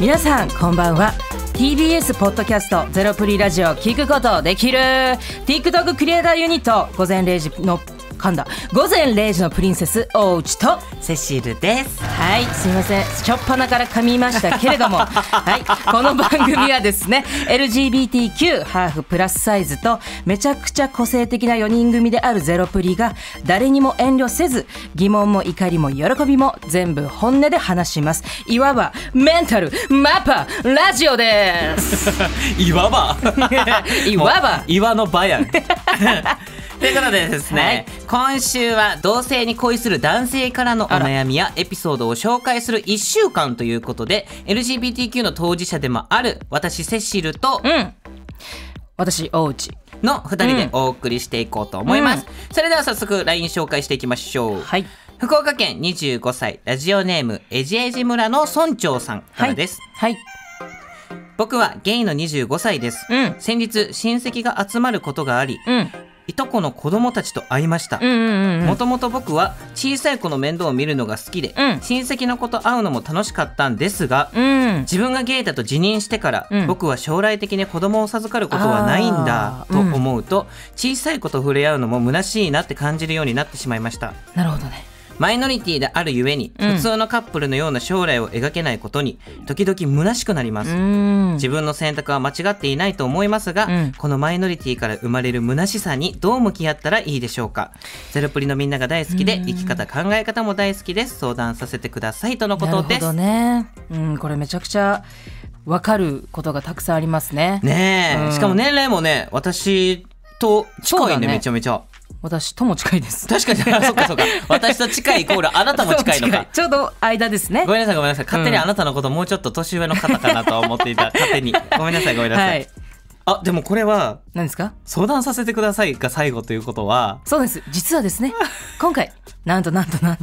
皆さんこんばんは TBS ポッドキャストゼロプリラジオ聞くことできる TikTok クリエイターユニット午前0時の噛んだ午前0時のプリンセス大内とセシルですはいすみませんしょっぱなから噛みましたけれども はいこの番組はですね LGBTQ ハーフプラスサイズとめちゃくちゃ個性的な4人組であるゼロプリが誰にも遠慮せず疑問も怒りも喜びも全部本音で話しますいわばメンタルマッパラジオです いわば いわば岩の場やんということでですね、はい、今週は同性に恋する男性からのお悩みやエピソードを紹介する1週間ということで LGBTQ の当事者でもある私セシルと、うん、私大内の2人でお送りしていこうと思います、うん、それでは早速 LINE 紹介していきましょう、はい、福岡県25歳ラジオネームエジエジ村の村長さんからです、はい、はい僕はゲイの25歳です、うん、先日親戚が集まることがあり、うん、いとこの子供たちと会いましたもともと僕は小さい子の面倒を見るのが好きで、うん、親戚の子と会うのも楽しかったんですが、うん、自分がゲイだと辞任してから、うん、僕は将来的に子供を授かることはないんだと思うと、小さい子と触れ合うのも虚しいなって感じるようになってしまいましたなるほどねマイノリティであるゆえに、うん、普通のカップルのような将来を描けないことに時々虚しくなります自分の選択は間違っていないと思いますが、うん、このマイノリティから生まれる虚しさにどう向き合ったらいいでしょうかゼロプリのみんなが大好きで生き方考え方も大好きです相談させてくださいとのことです、ね、うん、これめちゃくちゃわかることがたくさんありますねね、うん、しかも年齢もね私と近いね、ね、めちゃめちゃ私とも近いです確かに そっかそっか私と近いイコールあなたも近いのか ちょうど間ですねごめんなさいごめんなさい勝手にあなたのこともうちょっと年上の方かなと思っていた、勝手に ごめんなさいごめんなさい、はいあでもこれは何ですか相談させてくださいが最後ということはそうです実はですね今回なんとなんとなんと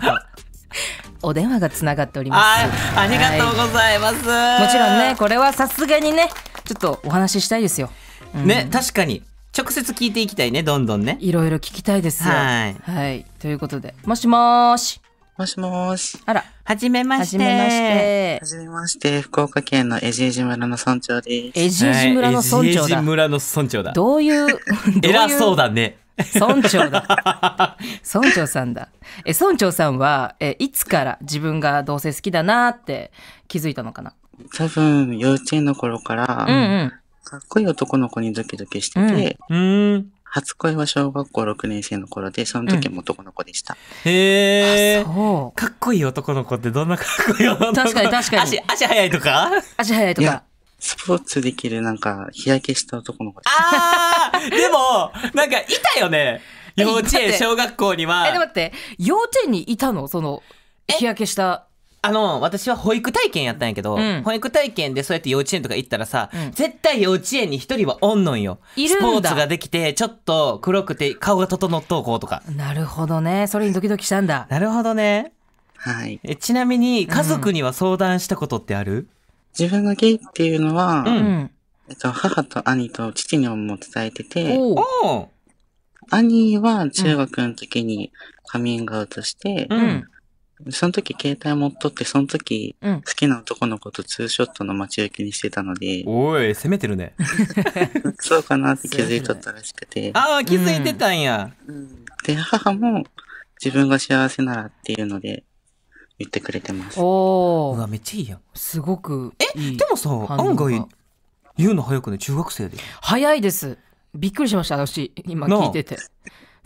お電話がつながっておりますありがとうございます、はい、もちろんねこれはさすがにねちょっとお話ししたいですよ、うん、ね確かに直接聞いていきたいね、どんどんね。いろいろ聞きたいですよ。はい。はい。ということで、もしもーし。もしもーし。あら。はじめまして。はじめまして。はじめまして。福岡県の江ジージ村の村長です。江ジージ村の村長だ。エジー村の村長だ。どういう、偉そうだね。村長だ。村長さんだ。え、村長さんは、え、いつから自分がどうせ好きだなって気づいたのかな多分、幼稚園の頃から、うんうん、かっこいい男の子にドキドキしてて、うん、初恋は小学校6年生の頃で、その時も男の子でした。うん、へえ。かっこいい男の子ってどんなかっこいい男の子確かに確かに。足、足速いとか足速いとか。スポーツできるなんか日焼けした男の子でああでも、なんかいたよね。幼稚園、小学校には。え、でも待って、幼稚園にいたのその、日焼けした。あの、私は保育体験やったんやけど、うん、保育体験でそうやって幼稚園とか行ったらさ、うん、絶対幼稚園に一人はおんのんよん。スポーツができて、ちょっと黒くて顔が整っとこうとか。なるほどね。それにドキドキしたんだ。なるほどね。はい。えちなみに、家族には相談したことってある、うん、自分がゲイっていうのは、えっと、母と兄と父にも伝えてて、兄は中学の時にカミングアウトして、うん、その時携帯持っとって、その時、好きな男の子とツーショットの待ち受けにしてたので、おい、攻めてるね。そうかなって気づいとったらしくて、ああ、気づいてたんや。で、母も自分が幸せならっていうので言ってくれてます。おうおわ、めっちゃいいやん。すごくいいでもさ、案外、言うの早くね、中学生で。早いですびっくりしました私今聞いてて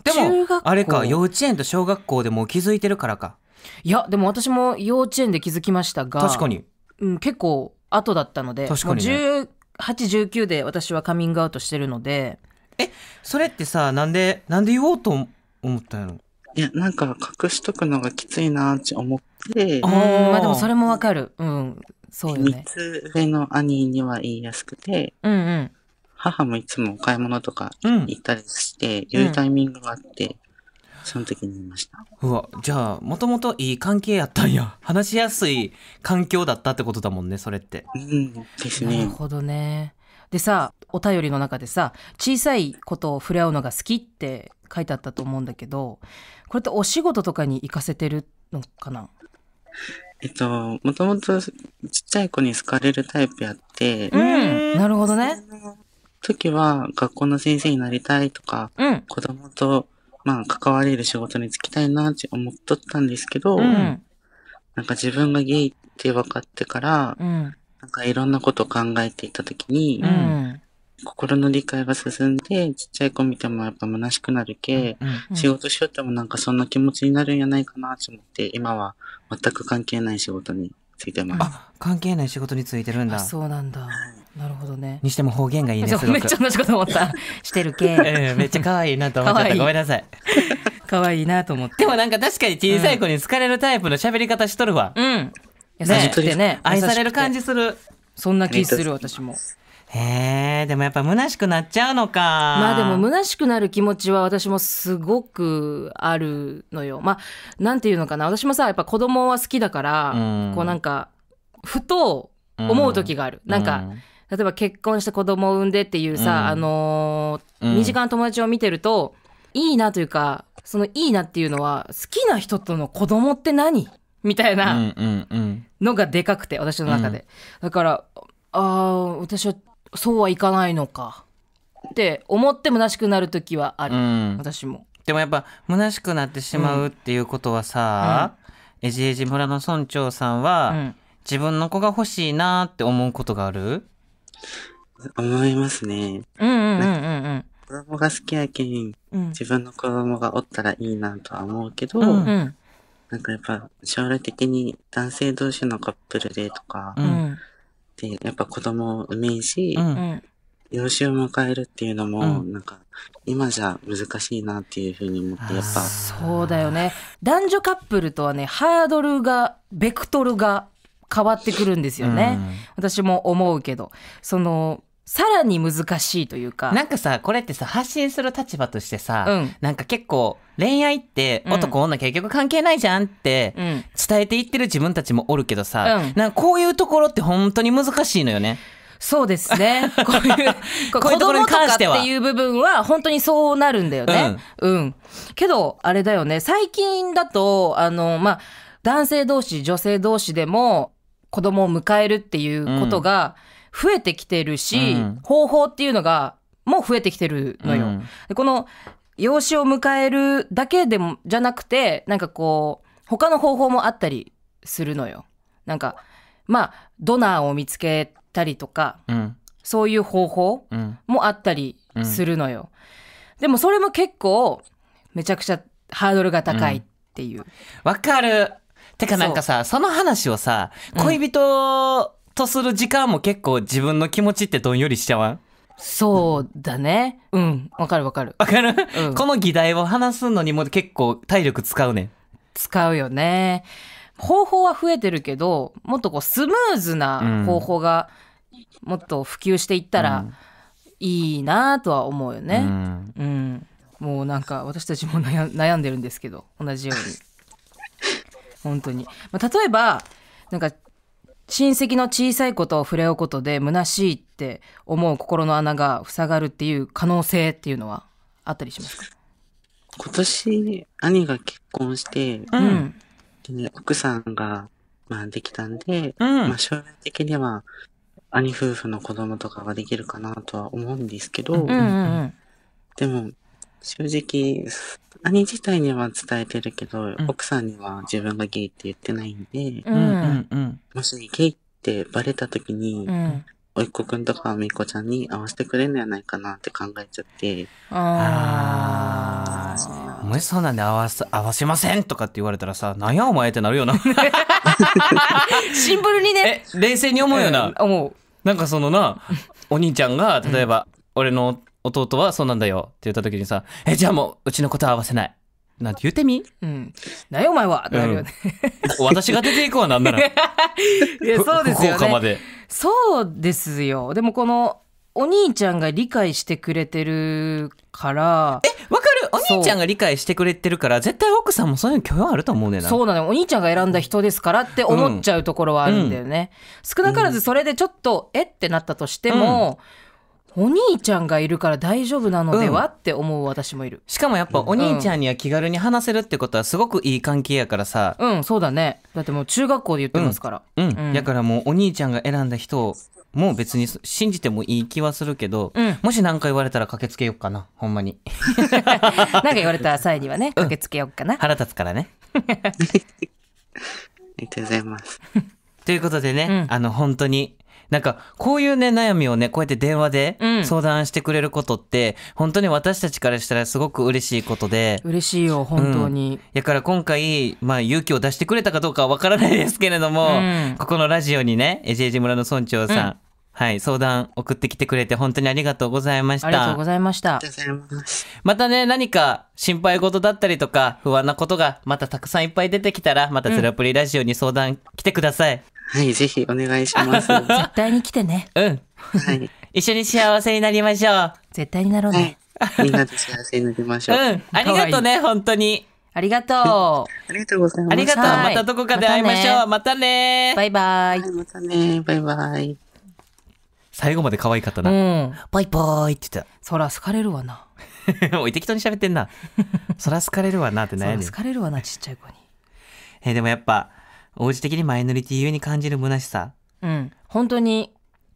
でもあれか、幼稚園と小学校でも気づいてるからか。いやでも私も幼稚園で気づきましたが確かに、うん、結構後だったので確かに、ね、1819で私はカミングアウトしてるのでえそれってさなんでなんで言おうと思ったのいやなんか隠しとくのがきついなって思ってあまあでもそれもわかるうんそうよね3つ上の兄には言いやすくてうんうん母もいつも買い物とか行ったりして、うん、言うタイミングがあって、その時に言いました。うわ、じゃあ、もともといい関係やったんや。話しやすい環境だったってことだもんね、それって。うん、ですね。なるほどね。でさ、お便りの中でさ、小さいことを触れ合うのが好きって書いてあったと思うんだけど、これってお仕事とかに行かせてるのかなえっと、もともとちっちゃい子に好かれるタイプやって。うん、なるほどね。時は学校の先生になりたいとか、うん、子供とまあ、関われる仕事に就きたいなって思っとったんですけど、うん、なんか自分がゲイって分かってから、うん、なんかいろんなことを考えていたときに、うん、心の理解が進んで、ちっちゃい子見てもやっぱ虚しくなるけ、仕事しよってもなんかそんな気持ちになるんじゃないかなと思って、今は全く関係ない仕事についてます。あ、関係ない仕事についてるんだ。そうなんだ。なるほどね。にしても方言がいいで すね。めっちゃ同じこと思った。してるけ。えん、めっちゃ可愛いなと思っちゃった。ごめんなさい。可愛いなと思って。でもなんか確かに小さい子に好かれるタイプの喋り方しとるわ。うん。優しくてね。愛される感じする。そんな気する、私も。へえ、でもやっぱ虚しくなっちゃうのか。まあでも虚しくなる気持ちは私もすごくあるのよ。まあ、なんていうのかな。私もさ、やっぱ子供は好きだから、うん、こうなんか、ふと思う時がある。うん、なんか、うん例えば結婚して子供を産んでっていうさ、あのー、身近な友達を見てると、いいなというか、そのいいなっていうのは、好きな人との子供って何みたいなのがでかくて、私の中で。うん、だから、ああ、私はそうはいかないのか。って思って虚しくなる時はある、うん、私も。でもやっぱ虚しくなってしまうっていうことはさ、えじえじ村の村長さんは、自分の子が欲しいなって思うことがある思いますね。うんうんうんうんん。子供が好きやけん、自分の子供がおったらいいなとは思うけど、うんうん、なんかやっぱ将来的に男性同士のカップルでとか、うん、で、やっぱ子供を産めんし、うん、養子を迎えるっていうのも、なんか今じゃ難しいなっていうふうに思ってやっぱそうだよね男女カップルとはねハードルがベクトルが変わってくるんですよね、うん、私も思うけどそのさらに難しいというかなんかさこれってさ発信する立場としてさ、うん、なんか結構恋愛って男、女結局関係ないじゃんって伝えていってる自分たちもおるけどさ、うん、なんかこういうところって本当に難しいのよね。そうですね。こういう、こういうところに関しては。っていう部分は本当にそうなるんだよね。うん、うん。けど、あれだよね。最近だと、あの、まあ、男性同士、女性同士でも、子供を迎えるっていうことが増えてきてるし、うん、方法っていうのがもう増えてきてるのよ。うん、でこの養子を迎えるだけでもじゃなくてなんかこう他の方法もあったりするのよ。なんかまあドナーを見つけたりとか、うん、そういう方法もあったりするのよ。でもそれも結構めちゃくちゃハードルが高いっていう。わ、かるてかなんかさ、その話をさ、恋人とする時間も結構自分の気持ちってどんよりしちゃわんそうだね。うん。わかるわかる。わかる、うん、この議題を話すのにも結構体力使うね。使うよね。方法は増えてるけど、もっとこうスムーズな方法が、もっと普及していったらいいなとは思うよね。うん、うんもうなんか私たちも悩んでるんですけど同じように本当に。まあ、例えば、なんか、親戚の小さいことを触れ合うことで虚しいって思う心の穴が塞がるっていう可能性っていうのはあったりしますか今年、兄が結婚して、うん、奥さんが、まあ、できたんで、うん、まあ、将来的には、兄夫婦の子供とかができるかなとは思うんですけど、うんうんうん、でも、正直、兄自体には伝えてるけど、うん奥さんには自分がゲイって言ってないんで、うんうんうんもしゲイってバレた時に、うんおいっ子くんとかみいこちゃんに会わせてくれるんじゃないかなって考えちゃって、ああーもしそうなんで会わせ合わせませんとかって言われたらさなんやお前ってなるよな シンプルにねえ冷静に思うよな、思うなんかそのなお兄ちゃんが例えば、俺の弟はそうなんだよって言った時にさ、え、じゃあもううちのことは合わせない。なんて言ってみうん。なよお前はなるよね。私が出ていうはなんなら。いや、そうですよ福岡まで。そうですよ。でもこの、お兄ちゃんが理解してくれてるから、えわかるお兄ちゃんが理解してくれてるから、絶対奥さんもそういうの許容あると思うねんな。そうなのお兄ちゃんが選んだ人ですからって思っちゃうところはあるんだよね、少なからずそれでちょっと、えってなったとしても、お兄ちゃんがいるから大丈夫なのでは、うん、って思う私もいるしかもやっぱお兄ちゃんには気軽に話せるってことはすごくいい関係やからさうん、うん、そうだねだってもう中学校で言ってますからうん、うん、だからもうお兄ちゃんが選んだ人をもう別に信じてもいい気はするけど、うん、もし何か言われたら駆けつけようかなほんまに なんか言われた際にはね駆けつけようかな、腹立つからねありがとうございますということでね、あの本当になんか、こういうね、悩みをね、こうやって電話で相談してくれることって、うん、本当に私たちからしたらすごく嬉しいことで。嬉しいよ、本当に。だ、うん、から今回、まあ、勇気を出してくれたかどうかはわからないですけれども、うん、ここのラジオにね、えじえじ村の村長さん、はい、相談送ってきてくれて本当にありがとうございました。ありがとうございました。またね、何か心配事だったりとか不安なことがまたたくさんいっぱい出てきたら、またゼロプリラジオに相談来てください。うんはい、ぜひお願いします。絶対に来てね。うん。はい。一緒に幸せになりましょう。絶対になろうね。はい、みんなで幸せになりましょう。うん。ありがとうね、いい本当に。ありがとう。ありがとうございます。ありがとう。またどこかで会いましょう。またね。バイバイ。またね。バイバイ。最後まで可愛かったな。うん。バイバイって言った。そら、好かれるわな。おい、適当に喋ってんな。そら好かれるわなって悩んで。そら好かれるわな、ちっちゃい子に。え、でもやっぱ、うち的にマイノリティゆに感じる虚しさ。うん。本当に、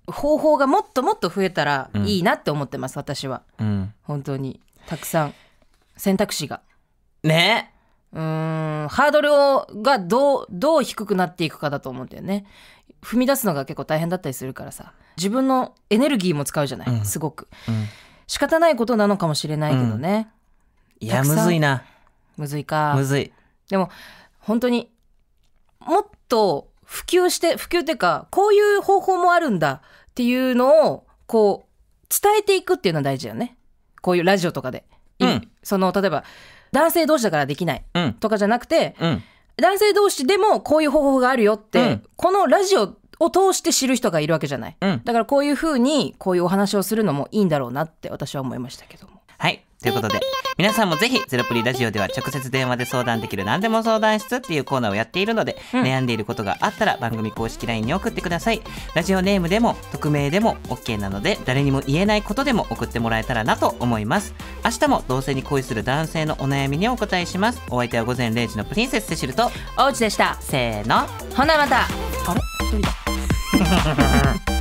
方法がもっともっと増えたらいいなって思ってます、うん、私は。うん。本当に。たくさん。選択肢が。ねうん、ハードルをがどう、どう低くなっていくかだと思うんだよね。踏み出すのが結構大変だったりするからさ。自分のエネルギーも使うじゃない、うん、すごく、うん。仕方ないことなのかもしれないけどね。うん、いや、むずいな。むずいか。むずい。でも、本当にもっと普及して、普及っていうか、こういう方法もあるんだっていうのを、こう、伝えていくっていうのは大事だよね。こういうラジオとかで。うん、その、例えば、男性同士だからできないとかじゃなくて、うん、男性同士でもこういう方法があるよって、うん、このラジオを通して知る人がいるわけじゃない。だからこういうふうに、こういうお話をするのもいいんだろうなって私は思いましたけども。はい。ということで、皆さんもぜひ、ゼロプリラジオでは直接電話で相談できる何でも相談室っていうコーナーをやっているので、うん、悩んでいることがあったら番組公式 LINE に送ってください。ラジオネームでも、匿名でも OK なので、誰にも言えないことでも送ってもらえたらなと思います。明日も同性に恋する男性のお悩みにお答えします。お相手は午前0時のプリンセスセシルと、おうちでした。せーの。ほなまた。あれ